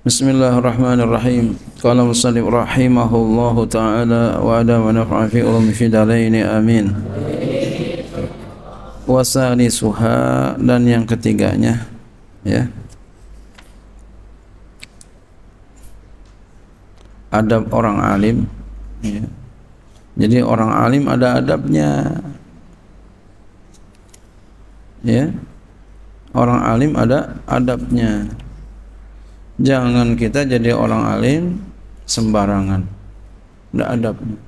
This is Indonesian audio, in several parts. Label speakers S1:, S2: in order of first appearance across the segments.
S1: Bismillahirrahmanirrahim. Qala musallim rahimahullahu ta'ala wa ada wa nafa'a fi ulumi fi dalaini amin. Wasani suha dan yang ketiganya ya. Adab orang alim ya. Jadi orang alim ada adabnya. Ya. Orang alim ada adabnya jangan kita jadi orang alim sembarangan ada adabnya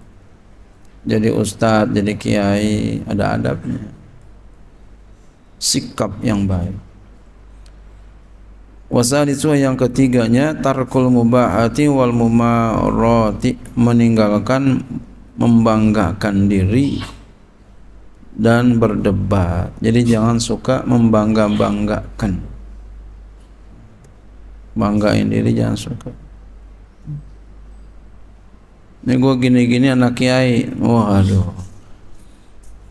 S1: jadi ustadz jadi kiai ada adabnya sikap yang baik Wasal itu yang ketiganya tarkul mubahati wal mumarati meninggalkan membanggakan diri dan berdebat. Jadi jangan suka membangga-banggakan banggain diri jangan suka ini gue gini-gini anak kiai waduh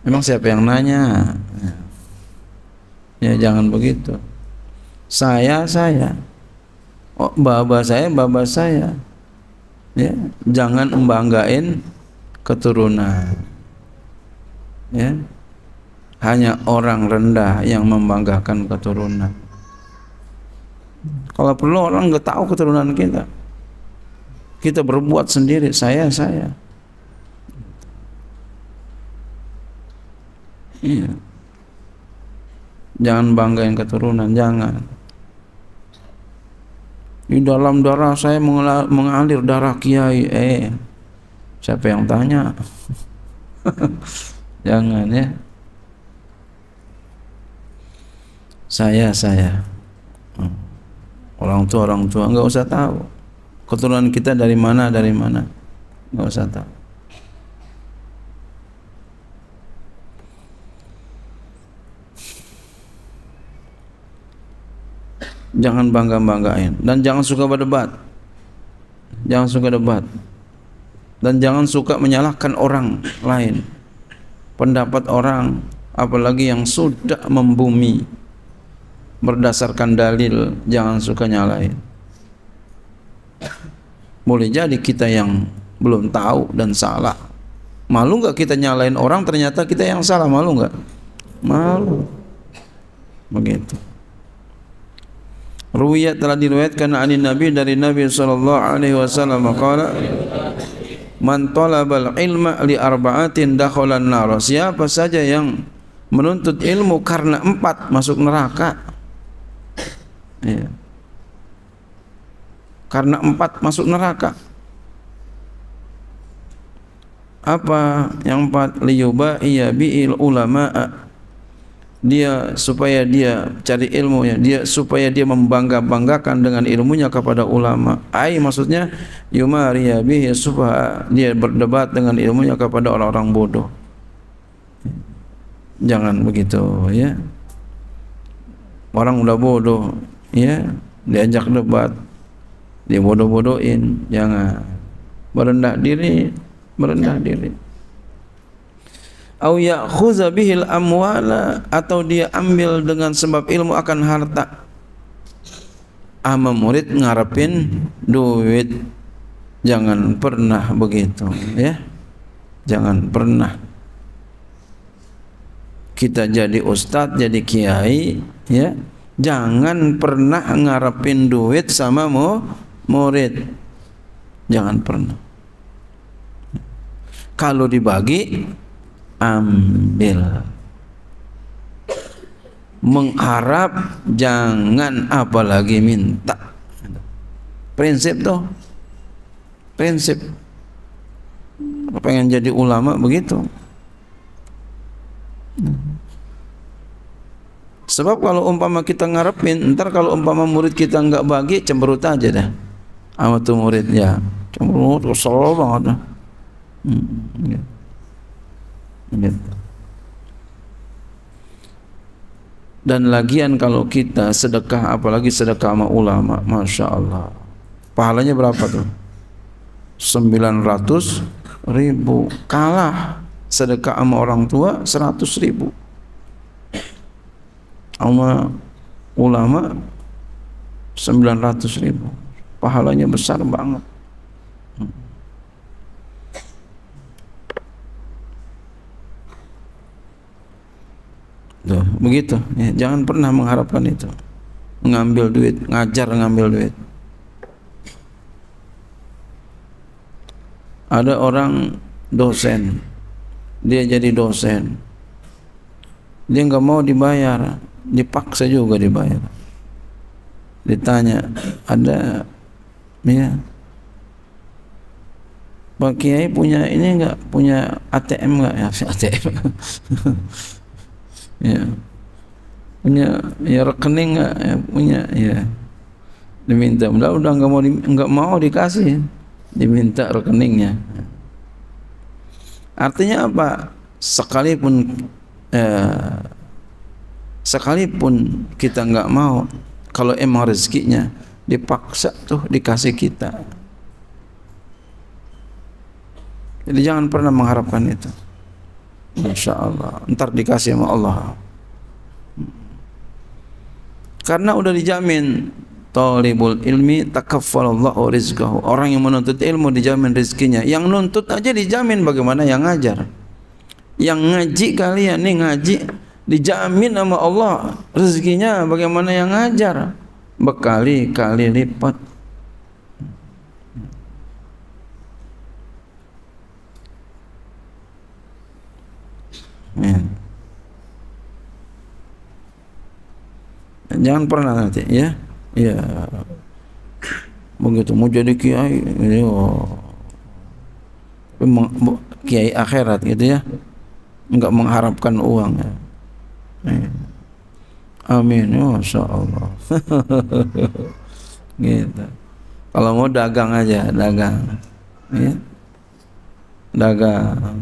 S1: emang siapa yang nanya ya, ya jangan begitu saya saya oh, baba saya baba saya ya jangan membanggain keturunan ya hanya orang rendah yang membanggakan keturunan kalau perlu orang nggak tahu keturunan kita. Kita berbuat sendiri, saya saya. Iya. Jangan banggain keturunan, jangan. Di dalam darah saya mengalir darah kiai. Eh, siapa yang tanya? jangan ya. Saya saya orang tua orang tua nggak usah tahu keturunan kita dari mana dari mana nggak usah tahu jangan bangga banggain dan jangan suka berdebat jangan suka debat dan jangan suka menyalahkan orang lain pendapat orang apalagi yang sudah membumi berdasarkan dalil jangan suka nyalain boleh jadi kita yang belum tahu dan salah malu nggak kita nyalain orang ternyata kita yang salah malu nggak malu begitu Ruwiyat telah diriwayatkan dari Nabi dari Nabi sallallahu alaihi wasallam qala Man talabal ilma li arba'atin dakhalan nar. Siapa saja yang menuntut ilmu karena empat masuk neraka. Ya. Karena empat masuk neraka. Apa yang empat liyuba iya biil ulama dia supaya dia cari ilmu ya dia supaya dia membangga banggakan dengan ilmunya kepada ulama ai maksudnya yumaria bihi supaya dia berdebat dengan ilmunya kepada orang-orang bodoh jangan begitu ya orang udah bodoh ya diajak debat dibodoh-bodohin jangan merendah diri merendah ya. diri au ya'khudha bihil amwala atau dia ambil dengan sebab ilmu akan harta ama murid ngarepin duit jangan pernah begitu ya jangan pernah kita jadi ustadz jadi kiai ya jangan pernah ngarepin duit sama mu murid jangan pernah kalau dibagi ambil mengharap jangan apalagi minta prinsip tuh prinsip pengen jadi ulama begitu Sebab kalau umpama kita ngarepin, ntar kalau umpama murid kita nggak bagi, cemberut aja dah. Sama tuh muridnya, cemberut, kesel banget. Hmm, gitu. Gitu. Dan lagian kalau kita sedekah, apalagi sedekah sama ulama, masya Allah, pahalanya berapa tuh? 900 ribu kalah sedekah sama orang tua 100 ribu sama ulama 900 ribu pahalanya besar banget Tuh, begitu ya, jangan pernah mengharapkan itu mengambil duit ngajar ngambil duit ada orang dosen dia jadi dosen dia nggak mau dibayar dipaksa juga dibayar ditanya ada ya Pak Kiai punya ini enggak punya ATM enggak ya ATM ya punya ya rekening enggak ya punya ya diminta udah udah enggak mau di, enggak mau dikasih diminta rekeningnya artinya apa sekalipun eh, sekalipun kita nggak mau kalau emang rezekinya dipaksa tuh dikasih kita jadi jangan pernah mengharapkan itu Insya Allah ntar dikasih sama Allah karena udah dijamin talibul ilmi takaffalallahu rizqahu orang yang menuntut ilmu dijamin rizkinya yang nuntut aja dijamin bagaimana yang ngajar yang ngaji kalian nih ngaji dijamin sama Allah rezekinya bagaimana yang ngajar berkali-kali lipat ya. jangan pernah nanti ya ya begitu mau jadi kiai ini kiai akhirat gitu ya nggak mengharapkan uang ya. Amin, masya ya, Allah. gitu. Kalau mau dagang aja, dagang. Ya. Dagang.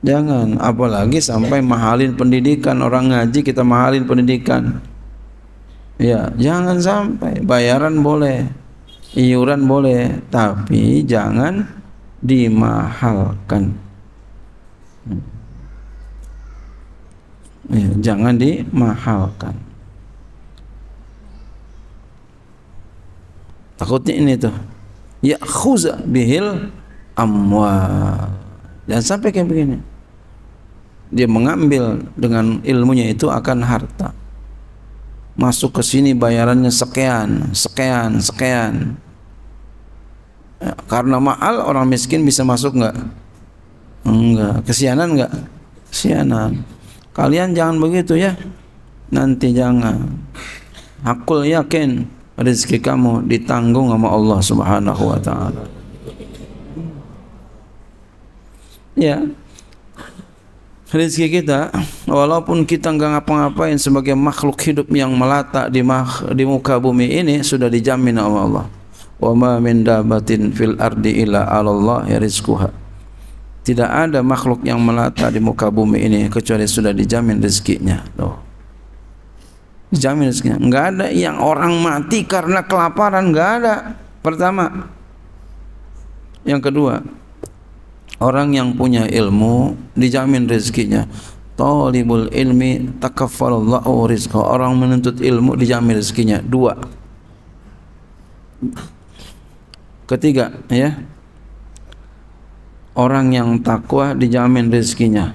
S1: Jangan, apalagi sampai mahalin pendidikan orang ngaji kita mahalin pendidikan. Ya, jangan sampai bayaran boleh, iuran boleh, tapi jangan dimahalkan ya, jangan dimahalkan takutnya ini tuh ya khuza bihil amwa dan sampai kayak begini dia mengambil dengan ilmunya itu akan harta masuk ke sini bayarannya sekian sekian sekian ya, karena mahal orang miskin bisa masuk nggak Enggak, kesianan enggak? Kesianan. Kalian jangan begitu ya. Nanti jangan. Hakul yakin rezeki kamu ditanggung sama Allah Subhanahu wa taala. Ya. Rezeki kita walaupun kita enggak ngapa-ngapain sebagai makhluk hidup yang melata di di muka bumi ini sudah dijamin sama Allah. Wa ma min dabatin fil ardi illa 'ala Allah rizquha tidak ada makhluk yang melata di muka bumi ini kecuali sudah dijamin rezekinya. Loh. Dijamin rezekinya. Enggak ada yang orang mati karena kelaparan, enggak ada. Pertama. Yang kedua, orang yang punya ilmu dijamin rezekinya. Talibul ilmi takaffalallahu rizqa. Orang menuntut ilmu dijamin rezekinya. Dua. Ketiga, ya orang yang takwa dijamin rezekinya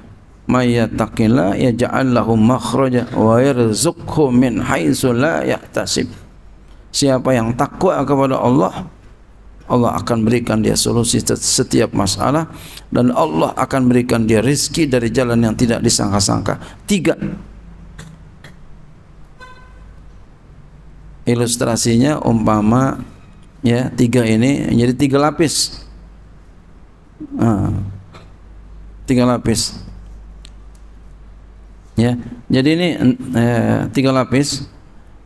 S1: mayyattaqillah yaj'al lahu makhraja wa yarzuqhu min haitsu la yahtasib siapa yang takwa kepada Allah Allah akan berikan dia solusi setiap masalah dan Allah akan berikan dia rizki dari jalan yang tidak disangka-sangka. Tiga. Ilustrasinya umpama ya tiga ini menjadi tiga lapis. Nah, tiga lapis ya jadi ini eh, tiga lapis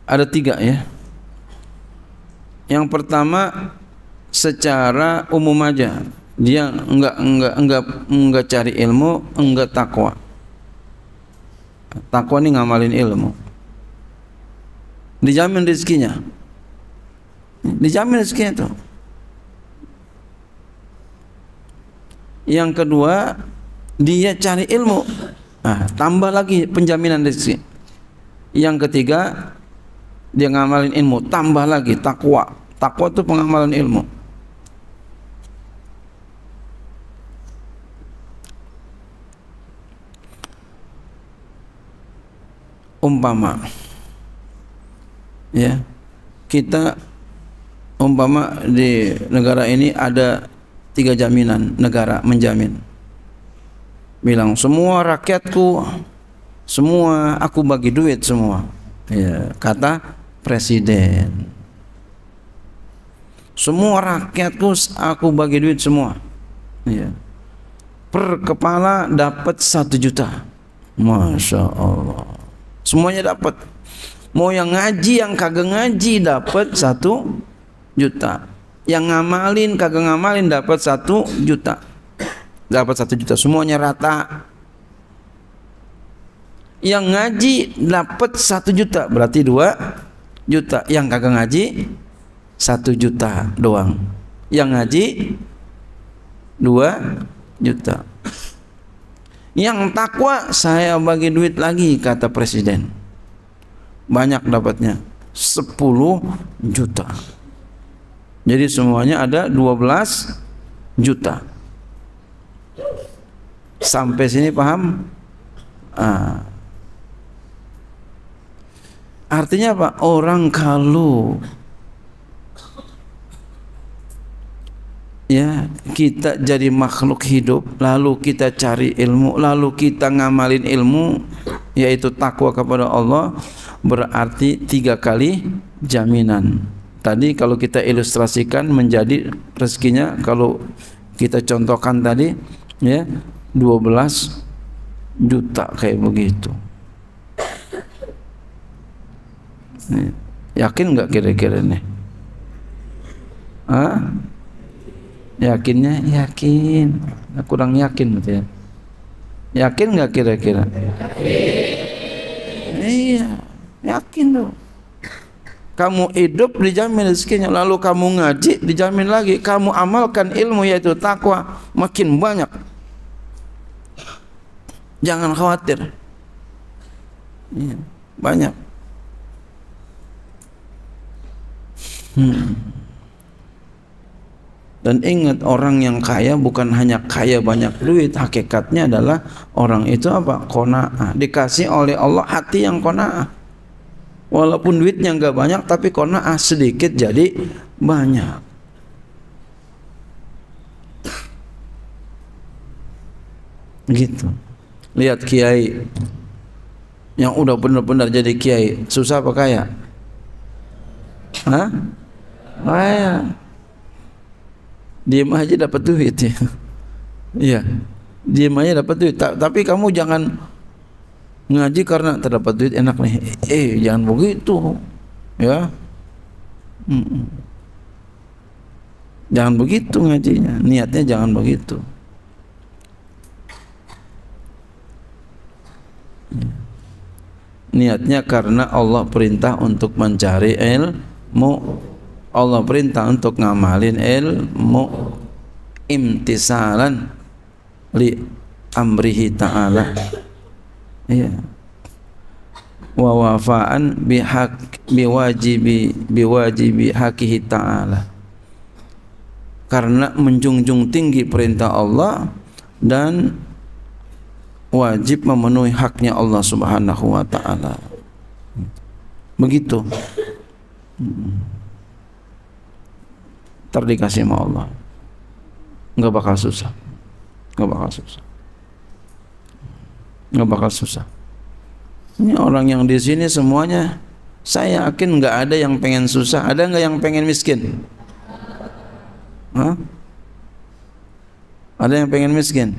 S1: ada tiga ya yang pertama secara umum aja dia enggak enggak enggak enggak cari ilmu enggak takwa takwa ini ngamalin ilmu dijamin rezekinya dijamin rezekinya tuh yang kedua dia cari ilmu nah, tambah lagi penjaminan rezeki yang ketiga dia ngamalin ilmu tambah lagi takwa takwa itu pengamalan ilmu umpama ya kita umpama di negara ini ada tiga jaminan negara menjamin bilang semua rakyatku semua aku bagi duit semua ya, kata presiden semua rakyatku aku bagi duit semua ya. per kepala dapat satu juta Masya Allah semuanya dapat mau yang ngaji yang kagak ngaji dapat satu juta yang ngamalin kagak ngamalin dapat satu juta dapat satu juta semuanya rata yang ngaji dapat satu juta berarti dua juta yang kagak ngaji satu juta doang yang ngaji dua juta yang takwa saya bagi duit lagi kata presiden banyak dapatnya sepuluh juta jadi semuanya ada 12 juta. Sampai sini paham? Ah. Artinya apa? Orang kalau ya kita jadi makhluk hidup lalu kita cari ilmu lalu kita ngamalin ilmu yaitu takwa kepada Allah berarti tiga kali jaminan tadi kalau kita ilustrasikan menjadi rezekinya kalau kita contohkan tadi ya 12 juta kayak begitu yakin nggak kira-kira nih Hah? yakinnya yakin nah, kurang yakin gitu ya yakin nggak kira-kira iya yakin dong kamu hidup dijamin rezekinya lalu kamu ngaji dijamin lagi kamu amalkan ilmu yaitu takwa makin banyak jangan khawatir iya, banyak hmm. dan ingat orang yang kaya bukan hanya kaya banyak duit hakikatnya adalah orang itu apa kona'ah dikasih oleh Allah hati yang kona'ah walaupun duitnya enggak banyak tapi karena ah sedikit jadi banyak gitu lihat kiai yang udah benar-benar jadi kiai susah apa kaya Hah? kaya diem aja dapat duit ya iya diem aja dapat duit tapi kamu jangan ngaji karena terdapat duit enak nih eh jangan begitu ya jangan begitu ngajinya niatnya jangan begitu niatnya karena Allah perintah untuk mencari ilmu Allah perintah untuk ngamalin ilmu imtisalan li amrihi ta'ala Iya. Wa wafa'an bihaq biwajibi biwajibi hakihi ta'ala. Karena menjunjung tinggi perintah Allah dan wajib memenuhi haknya Allah Subhanahu wa taala. Begitu. Terdikasih sama Allah. Enggak bakal susah. Enggak bakal susah nggak bakal susah ini orang yang di sini semuanya saya yakin nggak ada yang pengen susah ada nggak yang pengen miskin Hah? ada yang pengen miskin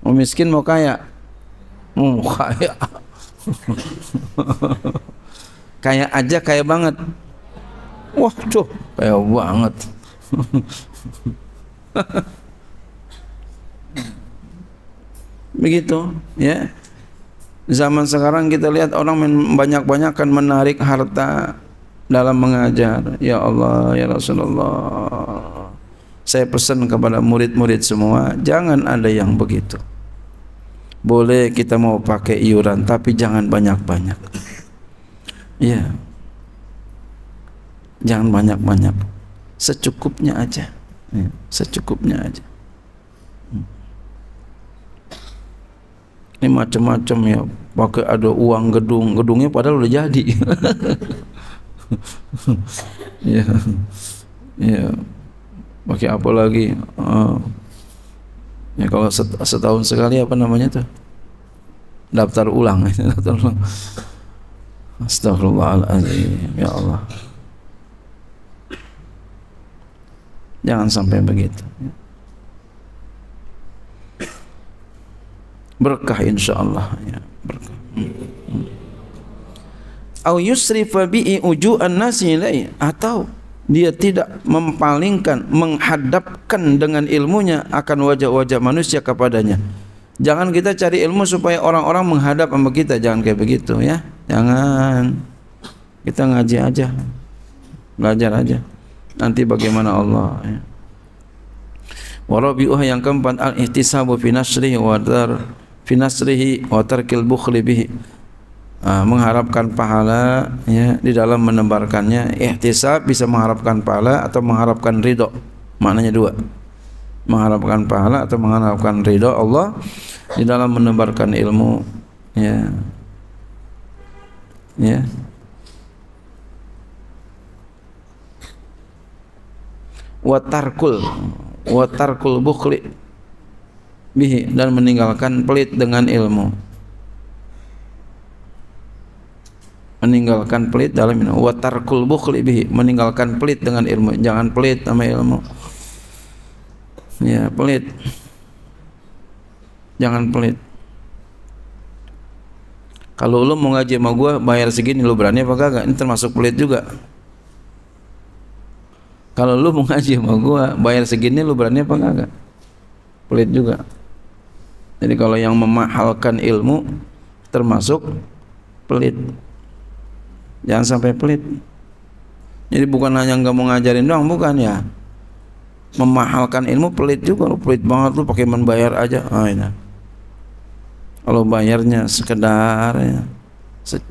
S1: mau miskin mau kaya mau kaya kaya aja kaya banget wah tuh kaya banget begitu ya zaman sekarang kita lihat orang banyak banyakkan menarik harta dalam mengajar ya Allah ya Rasulullah saya pesan kepada murid-murid semua jangan ada yang begitu boleh kita mau pakai iuran tapi jangan banyak-banyak ya jangan banyak-banyak secukupnya aja ya, secukupnya aja ini macam-macam ya pakai ada uang gedung gedungnya padahal udah jadi ya ya pakai apa lagi uh, ya kalau set, setahun sekali apa namanya tuh daftar ulang daftar ulang Astagfirullahaladzim Ya Allah Jangan sampai begitu ya. berkah insya Allah ya berkah hmm. au yusrifa bi'i uju'an nasi ilai atau dia tidak mempalingkan menghadapkan dengan ilmunya akan wajah-wajah manusia kepadanya jangan kita cari ilmu supaya orang-orang menghadap sama kita jangan kayak begitu ya jangan kita ngaji aja belajar aja nanti bagaimana Allah ya. Warabi'uh yang keempat al-ihtisabu fi nasrihi wa dar finasrihi wa tarkil bukhli bihi uh, mengharapkan pahala ya di dalam menebarkannya ihtisab bisa mengharapkan pahala atau mengharapkan ridho maknanya dua mengharapkan pahala atau mengharapkan ridho Allah di dalam menebarkan ilmu ya ya watarkul watarkul bukhli bihi dan meninggalkan pelit dengan ilmu meninggalkan pelit dalam ilmu wa tarkul bukhli bihi meninggalkan pelit dengan ilmu jangan pelit sama ilmu ya pelit jangan pelit kalau lu mau ngaji sama gua bayar segini lu berani apa kagak ini termasuk pelit juga kalau lu mau ngaji sama gua bayar segini lu berani apa kagak pelit juga jadi kalau yang memahalkan ilmu termasuk pelit. Jangan sampai pelit. Jadi bukan hanya nggak mau ngajarin doang, bukan ya. Memahalkan ilmu pelit juga, lu pelit banget lu pakai membayar aja. Oh, ya. Kalau bayarnya sekedar ya,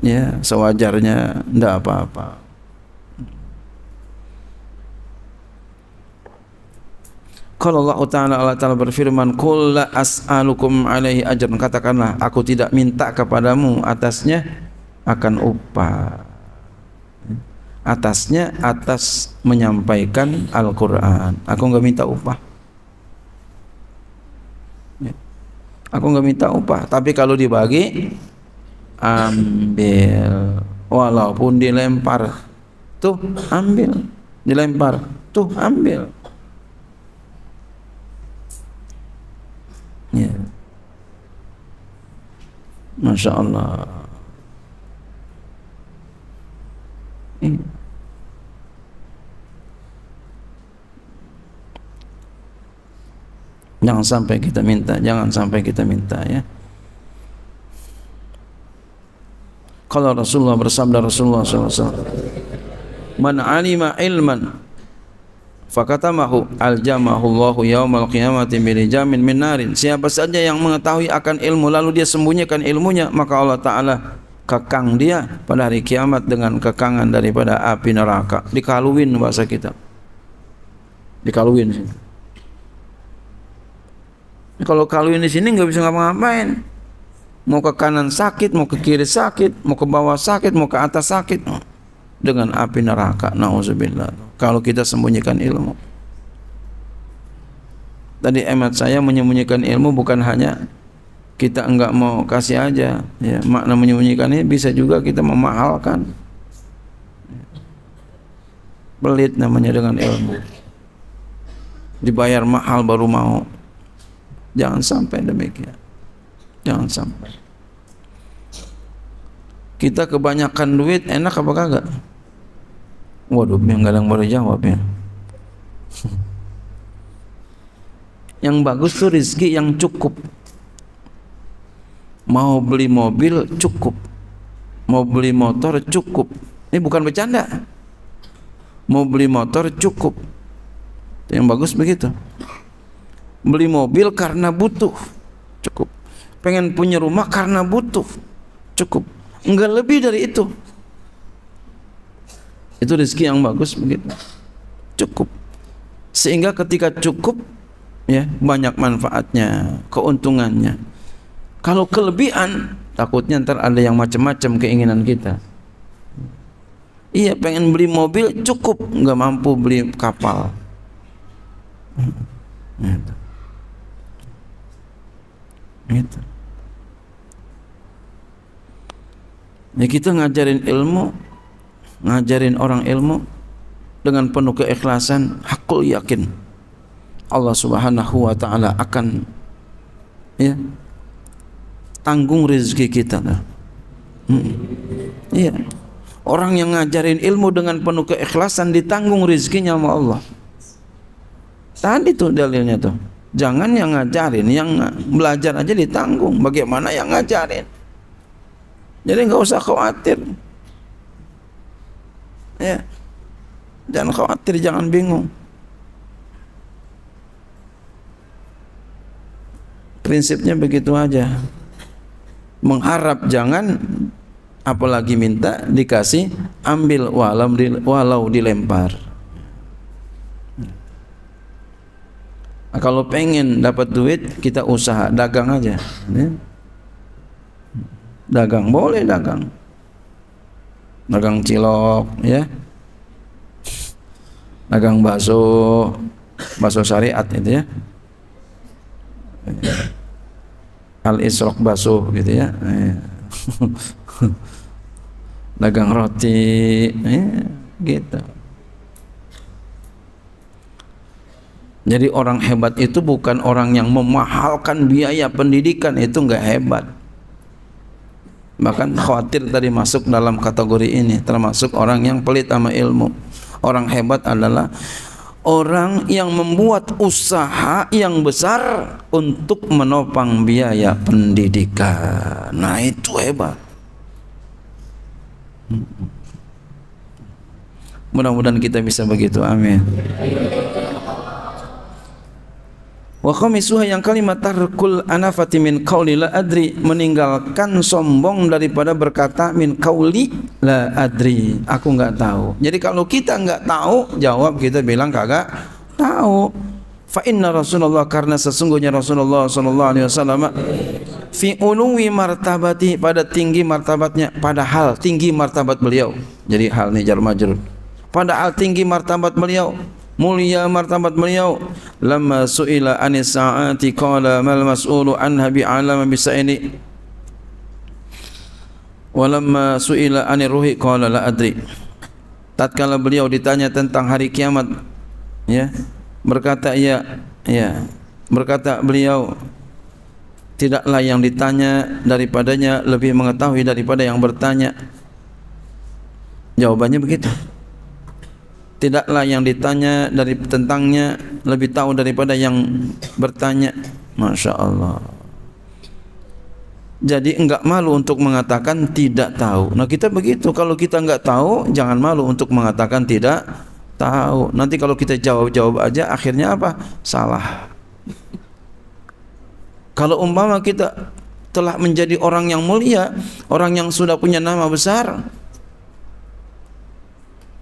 S1: ya sewajarnya, ndak apa-apa. Kalau Allah Ta'ala Allah Ta'ala berfirman Qul as'alukum alaihi ajran Katakanlah aku tidak minta kepadamu atasnya akan upah Atasnya atas menyampaikan Al-Quran Aku nggak minta upah ya. Aku nggak minta upah Tapi kalau dibagi Ambil Walaupun dilempar Tuh ambil Dilempar Tuh ambil ya. Masya Allah ya. Jangan sampai kita minta, jangan sampai kita minta ya. Kalau Rasulullah bersabda Rasulullah SAW, "Man alima ilman Fakatamahu aljamahullahu yaumal qiyamati bilijamin min narin. Siapa saja yang mengetahui akan ilmu lalu dia sembunyikan ilmunya, maka Allah taala kekang dia pada hari kiamat dengan kekangan daripada api neraka. Dikaluin bahasa kita. Dikaluin Kalau kaluin di sini nggak bisa ngapa-ngapain. Mau ke kanan sakit, mau ke kiri sakit, mau ke bawah sakit, mau ke atas sakit dengan api neraka. Nauzubillah kalau kita sembunyikan ilmu. Tadi emat saya menyembunyikan ilmu bukan hanya kita enggak mau kasih aja, ya, makna menyembunyikan ini bisa juga kita memahalkan. Pelit namanya dengan ilmu. Dibayar mahal baru mau. Jangan sampai demikian. Jangan sampai. Kita kebanyakan duit enak apa kagak? Waduh, yang galang baru jawab ya. yang bagus tuh rezeki yang cukup. Mau beli mobil cukup, mau beli motor cukup. Ini bukan bercanda. Mau beli motor cukup. Yang bagus begitu. Beli mobil karena butuh cukup. Pengen punya rumah karena butuh cukup. Enggak lebih dari itu itu rezeki yang bagus begitu cukup sehingga ketika cukup ya banyak manfaatnya keuntungannya kalau kelebihan takutnya ntar ada yang macam-macam keinginan kita iya pengen beli mobil cukup nggak mampu beli kapal hmm. gitu. gitu. Ya kita ngajarin ilmu ngajarin orang ilmu dengan penuh keikhlasan hakul yakin Allah Subhanahu wa taala akan ya tanggung rezeki kita hmm. iya orang yang ngajarin ilmu dengan penuh keikhlasan ditanggung rezekinya sama Allah tadi tuh dalilnya tuh jangan yang ngajarin yang belajar aja ditanggung bagaimana yang ngajarin jadi nggak usah khawatir ya jangan khawatir jangan bingung prinsipnya begitu aja mengharap jangan apalagi minta dikasih ambil walau walau dilempar nah, kalau pengen dapat duit kita usaha dagang aja ya. dagang boleh dagang dagang cilok ya dagang bakso bakso syariat itu ya al isrok bakso gitu ya dagang roti ya, gitu jadi orang hebat itu bukan orang yang memahalkan biaya pendidikan itu nggak hebat bahkan khawatir tadi masuk dalam kategori ini termasuk orang yang pelit sama ilmu orang hebat adalah orang yang membuat usaha yang besar untuk menopang biaya pendidikan nah itu hebat mudah-mudahan kita bisa begitu amin Wa khamisuha yang kalimat tarkul anafati min qauli la adri meninggalkan sombong daripada berkata min qauli la adri aku nggak tahu. Jadi kalau kita nggak tahu jawab kita bilang kagak tahu. Fa inna Rasulullah karena sesungguhnya Rasulullah sallallahu alaihi wasallam fi ulwi martabati pada tinggi martabatnya padahal tinggi martabat beliau. Jadi hal ini jar majrur. Padahal tinggi martabat beliau mulia martabat beliau lama suila anis saati qala mal mas'ulu anha bi alama bi saini walamma suila anir ruhi qala la adri tatkala beliau ditanya tentang hari kiamat ya berkata ya ya berkata beliau tidaklah yang ditanya daripadanya lebih mengetahui daripada yang bertanya jawabannya begitu tidaklah yang ditanya dari tentangnya lebih tahu daripada yang bertanya Masya Allah jadi enggak malu untuk mengatakan tidak tahu nah kita begitu kalau kita enggak tahu jangan malu untuk mengatakan tidak tahu nanti kalau kita jawab-jawab aja akhirnya apa salah kalau umpama kita telah menjadi orang yang mulia orang yang sudah punya nama besar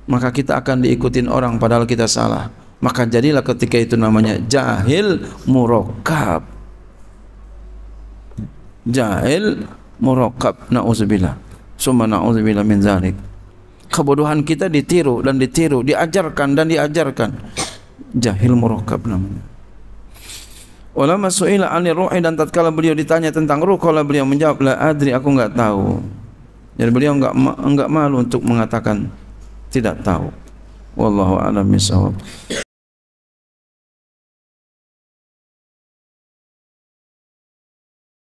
S1: maka kita akan diikutin orang padahal kita salah maka jadilah ketika itu namanya jahil murokab jahil murokab na'udzubillah summa na'udzubillah min zalik kebodohan kita ditiru dan ditiru diajarkan dan diajarkan jahil murokab namanya Wala masuila ani ruhi dan tatkala beliau ditanya tentang ruh kalau beliau menjawab la adri aku enggak tahu. Jadi beliau enggak enggak malu untuk mengatakan tidak tahu wallahu a'lam bishawab